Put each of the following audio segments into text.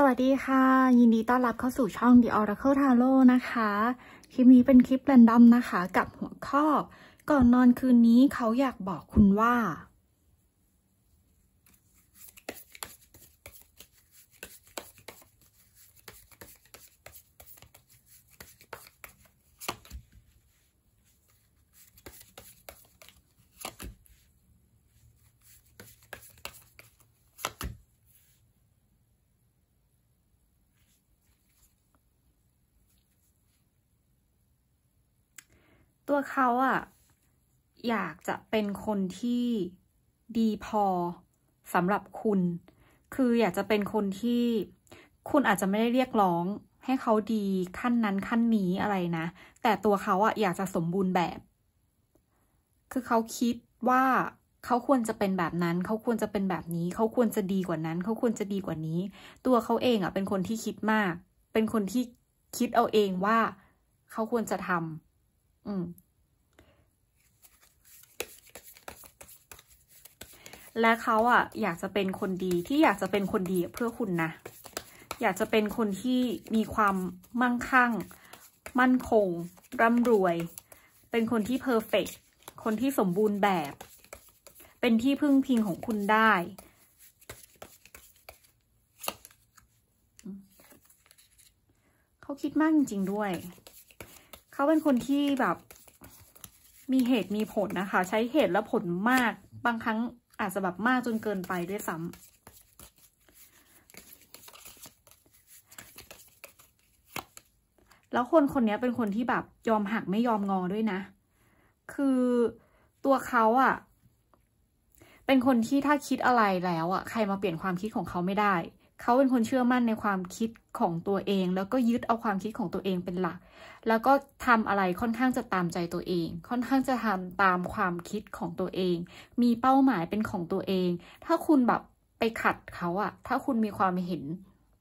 สวัสดีค่ะ ยินดีต้อนรับเข้าสู่ช่อง The Oracle Tarot นะคะ คลิปนี้เป็นคลิปแรนดอมนะคะ กับหัวข้อก่อนนอนคืนนี้เขาอยากบอกคุณว่าตัวเขาอะอยากจะเป็นคนที่ดีพอสำหรับคุณ คืออยากจะเป็นคนที่คุณอาจจะไม่ได้เรียกร้องให้เขาดีขั้นนั้นขั้นนี้อะไรนะ แต่ตัวเขาอะอยากจะสมบูรณ์แบบ คือเขาคิดว่าเขาควรจะเป็นแบบนั้น เขาควรจะเป็นแบบนี้ เขาควรจะดีกว่านั้น เขาควรจะดีกว่านี้ ตัวเขาเองอะเป็นคนที่คิดมาก เป็นคนที่คิดเอาเองว่าเขาควรจะทำม และเขาอ่ะ อยากจะเป็นคนดีที่อยากจะเป็นคนดีเพื่อคุณนะอยากจะเป็นคนที่มีความมั่งคั่ง มั่นคงร่ำรวย เป็นคนที่เพอร์เฟกคนที่สมบูรณ์แบบ เป็นที่พึ่งพิงของคุณได้เขาคิดมากจริง ๆ ด้วยเขาเป็นคนที่แบบมีเหตุมีผลนะคะ ใช้เหตุและผลมากบางครั้งอาจจะแบบมากจนเกินไปด้วยซ้ำแล้วคนคนนี้เป็นคนที่แบบยอมหักไม่ยอมงอด้วยนะ คือตัวเขาอะเป็นคนที่ถ้าคิดอะไรแล้วอะใครมาเปลี่ยนความคิดของเขาไม่ได้เขาเป็นคนเชื่อมั่นในความคิดของตัวเอง แล้วก็ยึดเอาความคิดของตัวเองเป็นหลัก แล้วก็ทำอะไรค่อนข้างจะตามใจตัวเอง ค่อนข้างจะทำตามความคิดของตัวเอง มีเป้าหมายเป็นของตัวเอง ถ้าคุณแบบไปขัดเขาอะถ้าคุณมีความเห็น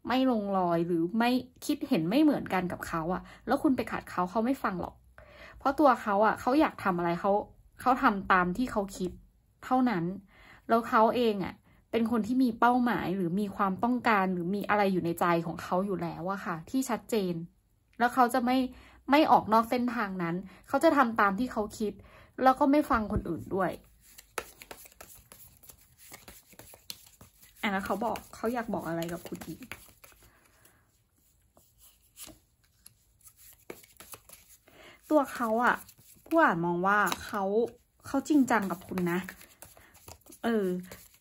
ไม่ลงรอยหรือไม่คิดเห็นไม่เหมือนกันกับเขาอะแล้วคุณไปขัดเขาเขาไม่ฟังหรอก เพราะตัวเขาอะเขาอยากทำอะไรเขา เขาทำตามที่เขาคิดเท่านั้น แล้วเขาเองอะเป็นคนที่มีเป้าหมายหรือมีความต้องการหรือมีอะไรอยู่ในใจของเขาอยู่แล้วอะค่ะ ที่ชัดเจน แล้วเขาจะไม่ไม่ออกนอกเส้นทางนั้น เขาจะทำตามที่เขาคิด แล้วก็ไม่ฟังคนอื่นด้วยอันนั้นเขาบอกเขาอยากบอกอะไรกับคุณอีก ตัวเขาอะผู้อ่านมองว่าเขาเขาจริงจังกับคุณนะ เออ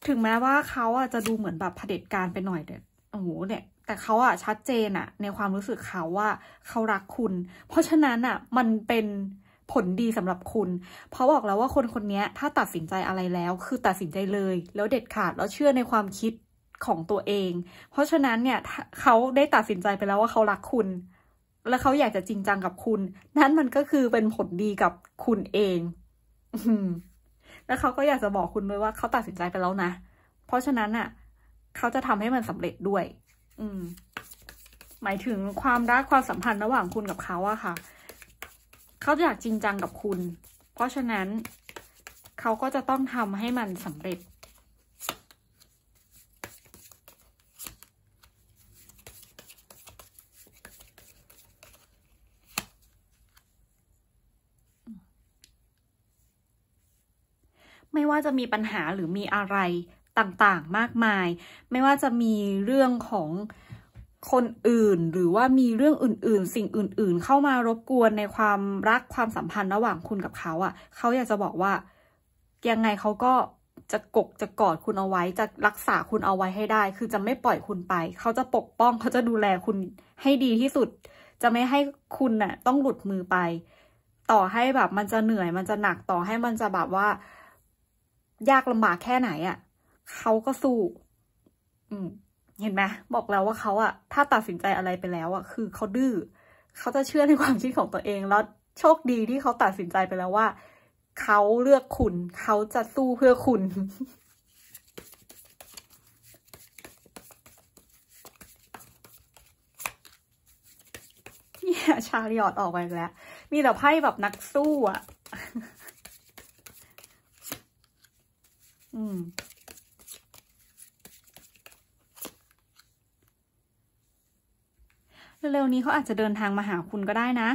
ถึงแม้ว่าเขาอ่ะจะดูเหมือนแบบเผด็จการไปหน่อยเด็ด โอ้โห เนี่ย แต่เขาอ่ะชัดเจนอ่ะ ในความรู้สึกเขาว่าเขารักคุณ เพราะฉะนั้นอ่ะ มันเป็นผลดีสำหรับคุณ เพราะบอกแล้วว่าคนคนนี้ถ้าตัดสินใจอะไรแล้ว คือตัดสินใจเลย แล้วเด็ดขาด แล้วเชื่อในความคิดของตัวเอง เพราะฉะนั้นเนี่ยเขาได้ตัดสินใจไปแล้วว่าเขารักคุณ และเขาอยากจะจริงจังกับคุณ นั่นมันก็คือเป็นผลดีกับคุณเอง อืแล้วเขาก็อยากจะบอกคุณด้วยว่าเขาตัดสินใจไปแล้วนะ เพราะฉะนั้นอ่ะเขาจะทำให้มันสำเร็จด้วย อืม หมายถึงความรักความสัมพันธ์ระหว่างคุณกับเขาอะค่ะ เขาอยากจริงจังกับคุณ เพราะฉะนั้นเขาก็จะต้องทำให้มันสำเร็จไม่ว่าจะมีปัญหาหรือมีอะไรต่างๆ มากมาย ไม่ว่าจะมีเรื่องของคนอื่น หรือว่ามีเรื่องอื่น ๆ สิ่งอื่น ๆ เข้ามารบกวนในความรักความสัมพันธ์ระหว่างคุณกับเขาอะ่ะ เขาอยากจะบอกว่า ยังไงเขาก็จะกกจะกอดคุณเอาไว้ จะรักษาคุณเอาไว้ให้ได้คือจะไม่ปล่อยคุณไปเขาจะปกป้องเขาจะดูแลคุณให้ดีที่สุด จะไม่ให้คุณน่ะต้องหลุดมือไป ต่อให้แบบมันจะเหนื่อยมันจะหนักต่อให้มันจะแบบว่ายากลำบากแค่ไหนอะ่ะเขาก็สู้ อืมเห็นไหมบอกแล้วว่าเขาอะถ้าตัดสินใจอะไรไปแล้วอะคือเขาดื้อเขาจะเชื่อในความคิดของตัวเอง แล้วโชคดีที่เขาตัดสินใจไปแล้วว่า เขาเลือกคุณเขาจะสู้เพื่อคุณเนี่ยชาลีออดออกไปแล้ว มีแต่ไพ่แบบนักสู้อะอืมเร็วๆนี้เขาอาจจะเดินทางมาหาคุณก็ได้นะ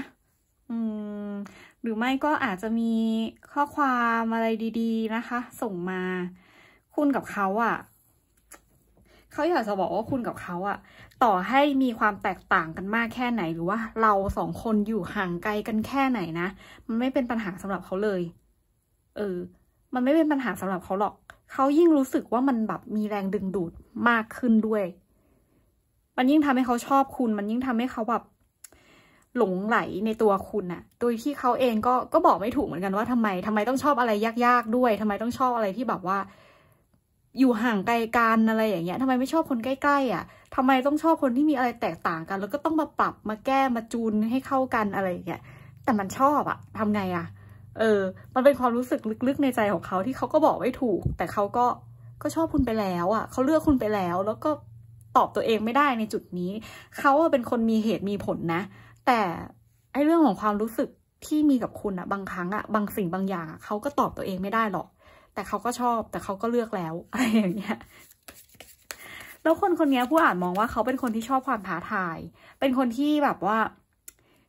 อืมหรือไม่ก็อาจจะมีข้อความอะไรดี ๆนะคะ ส่งมา คุณกับเขาอะ่ะ เขาอยากจะบอกว่าคุณกับเขาอะต่อให้มีความแตกต่างกันมากแค่ไหนหรือว่าเราสองคนอยู่ห่างไกลกันแค่ไหนนะมันไม่เป็นปัญหาสำหรับเขาเลย เออ มันไม่เป็นปัญหาสำหรับเขาหรอกเขายิ่งรู้สึกว่ามันแบบมีแรงดึงดูดมากขึ้นด้วย มันยิ่งทำให้เขาชอบคุณ มันยิ่งทำให้เขาแบบหลงไหลในตัวคุณน่ะโดยที่เขาเองก็ก็บอกไม่ถูกเหมือนกันว่าทำไม ทำไมต้องชอบอะไรยากๆด้วย ทำไมต้องชอบอะไรที่แบบว่า อยู่ห่างไกลกันอะไรอย่างเงี้ย ทำไมไม่ชอบคนใกล้ๆอ่ะทำไมต้องชอบคนที่มีอะไรแตกต่างกัน แล้วก็ต้องมาปรับ มาแก้ มาจูนให้เข้ากันอะไรอย่างเงี้ย แต่มันชอบอ่ะทำไงอ่ะเออมันเป็นความรู้สึกลึกๆในใจของเขาที่เขาก็บอกไม่ถูก แต่เขาก็ก็ชอบคุณไปแล้วอะ่ะ เขาเลือกคุณไปแล้ว แล้วก็ตอบตัวเองไม่ได้ในจุดนี้ เขาเป็นคนมีเหตุมีผลนะ แต่ไอเรื่องของความรู้สึกที่มีกับคุณอะบางครั้งอะบางสิ่งบางอย่าง เขาก็ตอบตัวเองไม่ได้หรอก แต่เขาก็ชอบ แต่เขาก็เลือกแล้วอะไรอย่างเงี้ย แล้วคนคนนี้ผู้อ่านมองว่าเขาเป็นคนที่ชอบความท้าทาย เป็นคนที่แบบว่า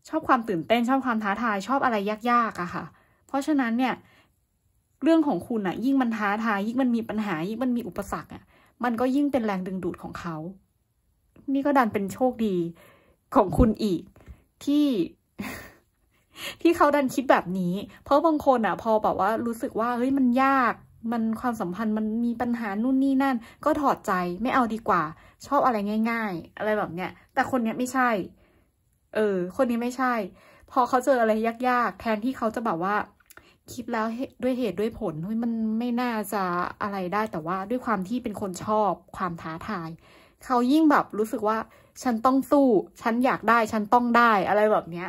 ชอบความตื่นเต้นชอบความท้าทายชอบอะไรยากๆอะค่ะเพราะฉะนั้นเนี่ย เรื่องของคุณอะยิ่งมันท้าทาย ยิ่งมันมีปัญหายิ่งมันมีอุปสรรคอะมันก็ยิ่งเป็นแรงดึงดูดของเขา นี่ก็ดันเป็นโชคดี ของคุณอีก ที่ ที่เขาดันคิดแบบนี้ เพราะบางคนอะพอแบบว่ารู้สึกว่าเฮ้ยมันยาก มันความสัมพันธ์มันมีปัญหานู่นนี่นั่น ก็ถอดใจไม่เอาดีกว่า ชอบอะไรง่าย ๆ อะไรแบบเนี้ยแต่คนเนี้ยไม่ใช่ เออ คนนี้ไม่ใช่ พอเขาเจออะไรยากๆแทนที่เขาจะแบบว่าคิดแล้วด้วยเหตุด้วยผล มันไม่น่าจะอะไรได้แต่ว่าด้วยความที่เป็นคนชอบ ความท้าทาย เขายิ่งแบบรู้สึกว่าฉันต้องสู้ ฉันอยากได้ฉันต้องได้อะไรแบบเนี้ย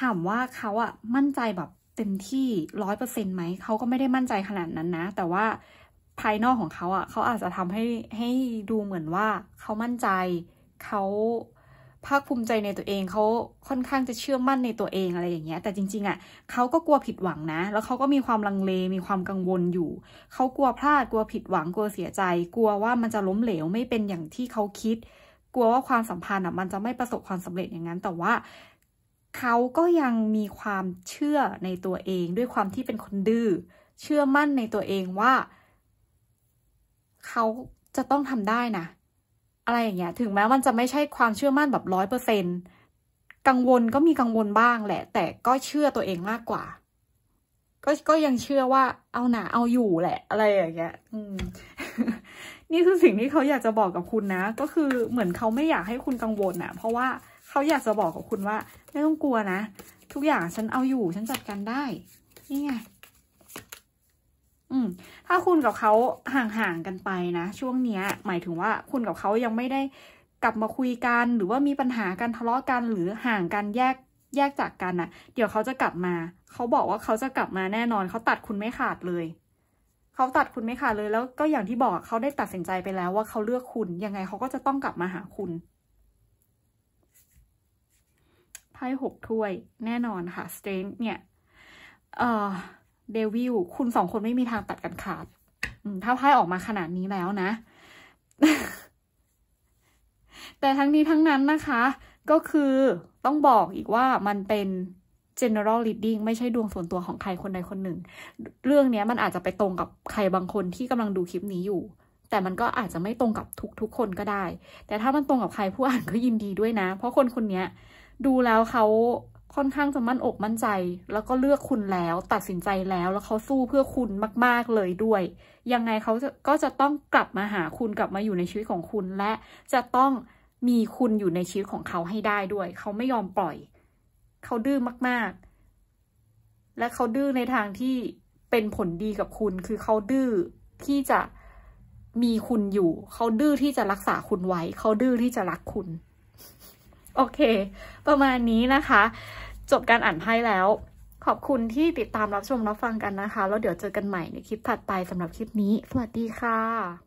ถามว่าเขาอะมั่นใจแบบเต็มที่ร้อยเปอร์เซ็นต์ไหมเขาก็ไม่ได้มั่นใจขนาดนั้นนะ แต่ว่าภายนอกของเขาอะ่ะเขาอาจจะทำให้ให้ดูเหมือนว่าเขามั่นใจเขาภาคภูมิใจในตัวเองเขาค่อนข้างจะเชื่อมั่นในตัวเองอะไรอย่างเงี้ยแต่จริงๆอะ่ะเขาก็กลัวผิดหวังนะแล้วเขาก็มีความลังเลมีความกังวลอยู่เขากลัวพลาดกลัวผิดหวังกลัวเสียใจ กลัวว่ามันจะล้มเหลวไม่เป็นอย่างที่เขาคิด กลัวว่าความสัมพันธ์อ่ะมันจะไม่ประสบความสำเร็จอย่างนั้นแต่ว่าเขาก็ยังมีความเชื่อในตัวเอง ด้วยความที่เป็นคนดื้อเชื่อมั่นในตัวเองว่าเขาจะต้องทำได้นะอะไรอย่างเงี้ย ถึงแม้มันจะไม่ใช่ความเชื่อมั่นแบบร้อยเปอร์เซนกังวลก็มีกังวลบ้าง แหละ แต่ก็เชื่อตัวเองมากกว่า ก็ก็ยังเชื่อว่า เอาหนาเอาอยู่แหละ อะไรอย่างเงี้ยอืม นี่คือสิ่งที่เขาอยากจะบอกกับคุณนะก็คือเหมือนเขาไม่อยากให้คุณกังวละนะเพราะว่าเขาอยากจะบอกกับคุณว่าไม่ต้องกลัวนะทุกอย่างฉันเอาอยู่ฉันจัดการได้นี่ไงอืม ถ้าคุณกับเขาห่างๆกันไปนะช่วงเนี้ย หมายถึงว่าคุณกับเขายังไม่ได้กลับมาคุยกันหรือว่ามีปัญหากันทะเลาะกันหรือห่างกันแยกแยกจากกันน่ะเดี๋ยวเขาจะกลับมาเขาบอกว่าเขาจะกลับมาแน่นอนเขาตัดคุณไม่ขาดเลยเขาตัดคุณไม่ขาดเลย แล้วก็อย่างที่บอกเขาได้ตัดสินใจไปแล้ว ว่าเขาเลือกคุณ ยังไงเขาก็จะต้องกลับมาหาคุณพ่หกถ้วย แน่นอนค่ะสเตรนท์เนี่ย เออเดวิลคุณสองคนไม่มีทางตัดกันขาดถ้าไพ่ออกมาขนาดนี้แล้วนะ แต่ทั้งนี้ทั้งนั้นนะคะ ก็คือต้องบอกอีกว่ามันเป็น general reading ไม่ใช่ดวงส่วนตัวของใครคนใดคนหนึ่ง เรื่องนี้มันอาจจะไปตรงกับใครบางคนที่กำลังดูคลิปนี้อยู่ แต่มันก็อาจจะไม่ตรงกับทุกๆคนก็ได้ แต่ถ้ามันตรงกับใครผู้อ่านก็ยินดีด้วยนะ เพราะคนคนนี้ดูแล้วเขาค่อนข้างจะมั่นอกมั่นใจ แล้วก็เลือกคุณแล้ว ตัดสินใจแล้ว แล้วเขาสู้เพื่อคุณมาก ๆ เลยด้วย ยังไงเขาก็จะต้องกลับมาหาคุณกลับมาอยู่ในชีวิตของคุณ และจะต้องมีคุณอยู่ในชีวิตของเขาให้ได้ด้วยเขาไม่ยอมปล่อยเขาดื้อมาก ๆ และเขาดื้อในทางที่เป็นผลดีกับคุณ คือเขาดื้อที่จะมีคุณอยู่เขาดื้อที่จะรักษาคุณไว้เขาดื้อที่จะรักคุณโอเค ประมาณนี้นะคะ จบการอ่านไพ่แล้ว ขอบคุณที่ติดตามรับชมรับฟังกันนะคะ แล้วเดี๋ยวเจอกันใหม่ในคลิปถัดไปสำหรับคลิปนี้ สวัสดีค่ะ